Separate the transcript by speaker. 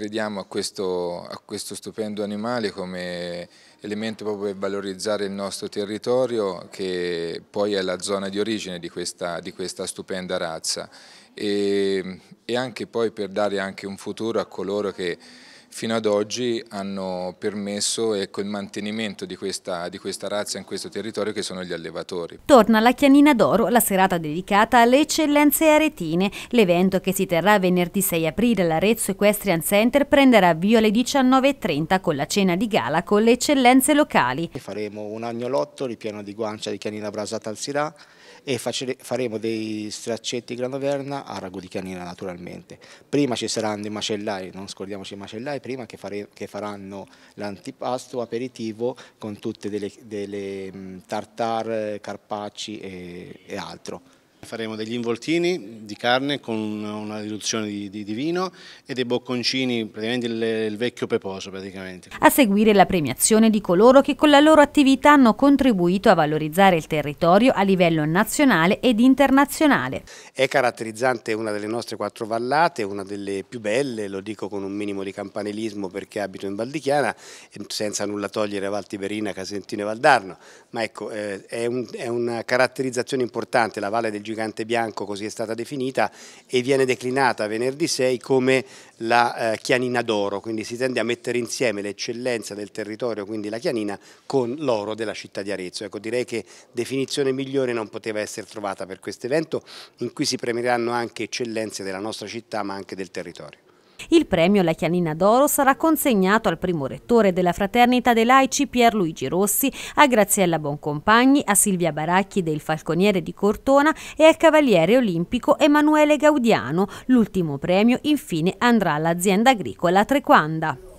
Speaker 1: crediamo a questo, a questo stupendo animale come elemento proprio per valorizzare il nostro territorio che poi è la zona di origine di questa, di questa stupenda razza e, e anche poi per dare anche un futuro a coloro che fino ad oggi hanno permesso ecco, il mantenimento di questa, di questa razza in questo territorio che sono gli allevatori.
Speaker 2: Torna la Chianina d'Oro, la serata dedicata alle eccellenze aretine. L'evento che si terrà venerdì 6 aprile all'Arezzo Equestrian Center prenderà avvio alle 19.30 con la cena di gala con le eccellenze locali.
Speaker 3: Faremo un agnolotto, ripieno di guancia di Chianina brasata al Sirà e faremo dei straccetti granoverna a ragù di canina naturalmente. Prima ci saranno i macellai, non scordiamoci i macellai sai prima che, fare, che faranno l'antipasto aperitivo con tutte delle, delle tartar, carpacci e, e altro. Faremo degli involtini di carne con una riduzione di, di, di vino e dei bocconcini, praticamente il, il vecchio peposo. Praticamente.
Speaker 2: A seguire la premiazione di coloro che con la loro attività hanno contribuito a valorizzare il territorio a livello nazionale ed internazionale.
Speaker 4: È caratterizzante una delle nostre quattro vallate, una delle più belle, lo dico con un minimo di campanilismo perché abito in Valdichiana, senza nulla togliere Val Tiberina, Casentino e Valdarno, ma ecco, eh, è, un, è una caratterizzazione importante la Valle del Giro gigante bianco, così è stata definita, e viene declinata venerdì 6 come la eh, chianina d'oro, quindi si tende a mettere insieme l'eccellenza del territorio, quindi la chianina, con l'oro della città di Arezzo. Ecco, direi che definizione migliore non poteva essere trovata per questo evento in cui si premieranno anche eccellenze della nostra città ma anche del territorio.
Speaker 2: Il premio La Chianina d'Oro sarà consegnato al primo rettore della Fraternita dei Laici Pierluigi Rossi, a Graziella Boncompagni, a Silvia Baracchi del Falconiere di Cortona e al Cavaliere Olimpico Emanuele Gaudiano. L'ultimo premio infine andrà all'azienda agricola Trequanda.